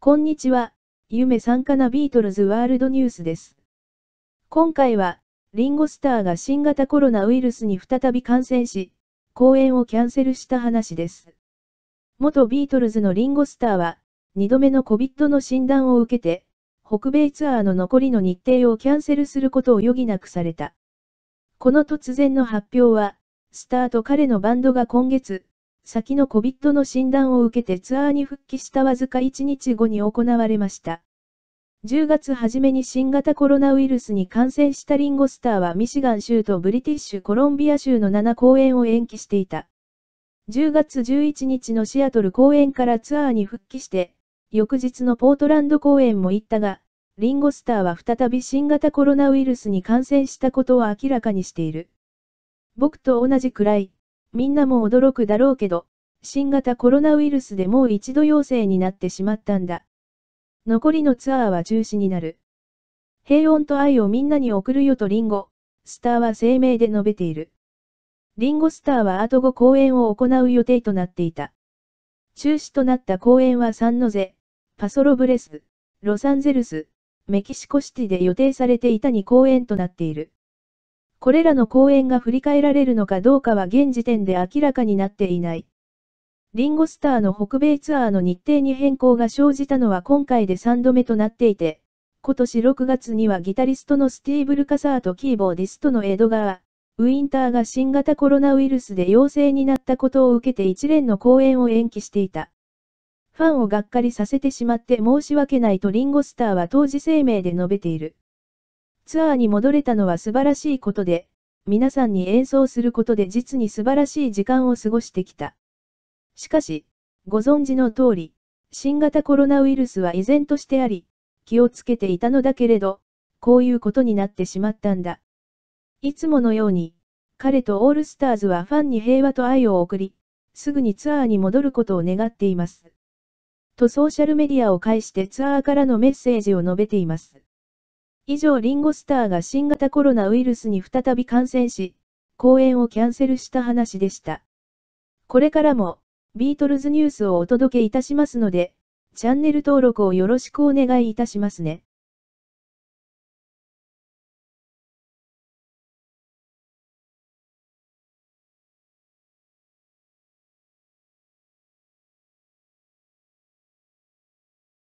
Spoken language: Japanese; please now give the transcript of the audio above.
こんにちは、夢参加なビートルズワールドニュースです。今回は、リンゴスターが新型コロナウイルスに再び感染し、公演をキャンセルした話です。元ビートルズのリンゴスターは、2度目の COVID の診断を受けて、北米ツアーの残りの日程をキャンセルすることを余儀なくされた。この突然の発表は、スターと彼のバンドが今月、先の COVID の診断を受けてツアーに復帰したわずか1日後に行われました。10月初めに新型コロナウイルスに感染したリンゴスターはミシガン州とブリティッシュコロンビア州の7公演を延期していた。10月11日のシアトル公演からツアーに復帰して、翌日のポートランド公演も行ったが、リンゴスターは再び新型コロナウイルスに感染したことを明らかにしている。僕と同じくらい、みんなも驚くだろうけど、新型コロナウイルスでもう一度陽性になってしまったんだ。残りのツアーは中止になる。平穏と愛をみんなに送るよとリンゴ、スターは声明で述べている。リンゴスターは後後公演を行う予定となっていた。中止となった公演はサンノゼ、パソロブレス、ロサンゼルス、メキシコシティで予定されていたに公演となっている。これらの講演が振り返られるのかどうかは現時点で明らかになっていない。リンゴスターの北米ツアーの日程に変更が生じたのは今回で3度目となっていて、今年6月にはギタリストのスティーブ・ルカサーとキーボーディストのエドガー、ウィンターが新型コロナウイルスで陽性になったことを受けて一連の公演を延期していた。ファンをがっかりさせてしまって申し訳ないとリンゴスターは当時声明で述べている。ツアーに戻れたのは素晴らしいことで、皆さんに演奏することで実に素晴らしい時間を過ごしてきた。しかし、ご存知の通り、新型コロナウイルスは依然としてあり、気をつけていたのだけれど、こういうことになってしまったんだ。いつものように、彼とオールスターズはファンに平和と愛を送り、すぐにツアーに戻ることを願っています。とソーシャルメディアを介してツアーからのメッセージを述べています。以上リンゴスターが新型コロナウイルスに再び感染し、公演をキャンセルした話でした。これからも、ビートルズニュースをお届けいたしますので、チャンネル登録をよろしくお願いいたしますね。